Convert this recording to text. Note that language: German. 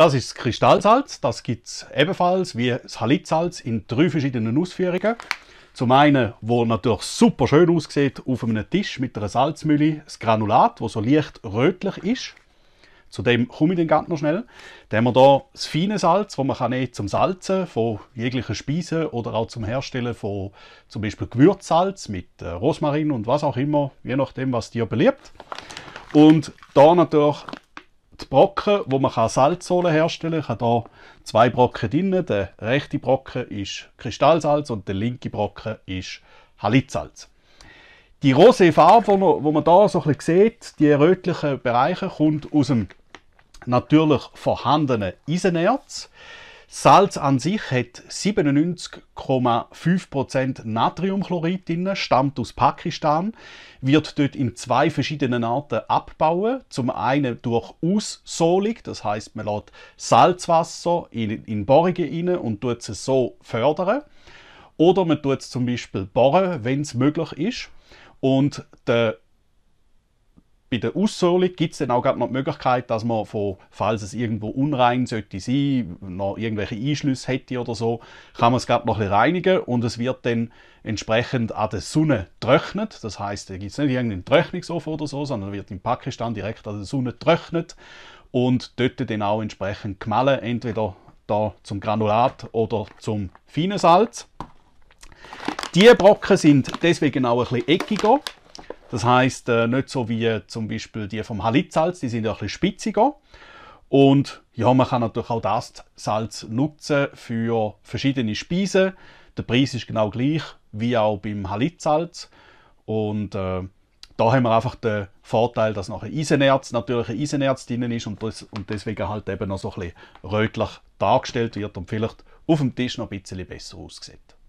Das ist das Kristallsalz. Das gibt es ebenfalls wie das Halitsalz in drei verschiedenen Ausführungen. Zum einen, wo natürlich super schön aussieht auf einem Tisch mit einer Salzmühle, das Granulat, das so leicht rötlich ist. Zu dem komme ich dann ganz noch schnell. Dann haben wir hier das feine Salz, das man kann eh zum Salzen von jeglichen Speisen oder auch zum Herstellen von zum Beispiel Gewürzsalz mit äh, Rosmarin und was auch immer, je nachdem, was dir beliebt. Und da natürlich Brocken, wo man Salzsohle herstellen kann. Ich habe hier zwei Brocken drin. Der rechte Brocken ist Kristallsalz und der linke Brocken ist Hallitsalz. Die rosé Farbe, die man hier so ein bisschen sieht, die rötlichen Bereiche, kommt aus dem natürlich vorhandenen Eisenerz. Salz an sich hat 97,5% Natriumchlorid drin, stammt aus Pakistan, wird dort in zwei verschiedenen Arten abbauen. Zum einen durch Aussolung, das heißt, man lässt Salzwasser in, in Bohrungen rein und tut es so fördern. Oder man tut es zum Beispiel bohren, wenn es möglich ist. Und der bei der Aussohlung gibt es dann auch noch die Möglichkeit, dass man, von, falls es irgendwo unrein sollte sein, noch irgendwelche Einschlüsse hätte oder so, kann man es gerade noch ein reinigen und es wird dann entsprechend an der Sonne getrocknet. Das heißt, da gibt es nicht irgendeinen Trocknungsofen oder so, sondern wird in Pakistan direkt an der Sonne getrocknet und dort dann auch entsprechend gemahlen, entweder da zum Granulat oder zum feinen Salz. Diese Brocken sind deswegen auch ein bisschen eckiger das heißt äh, nicht so wie äh, zum Beispiel die vom Halitsalz, die sind ja ein bisschen spitziger. Und ja, man kann natürlich auch das Salz nutzen für verschiedene Speisen. Der Preis ist genau gleich wie auch beim Halitsalz. Und äh, da haben wir einfach den Vorteil, dass nachher Eisenerz, natürlich ein Eisenerz drin ist und, das, und deswegen halt eben noch so ein bisschen rötlich dargestellt wird und vielleicht auf dem Tisch noch ein bisschen besser aussieht.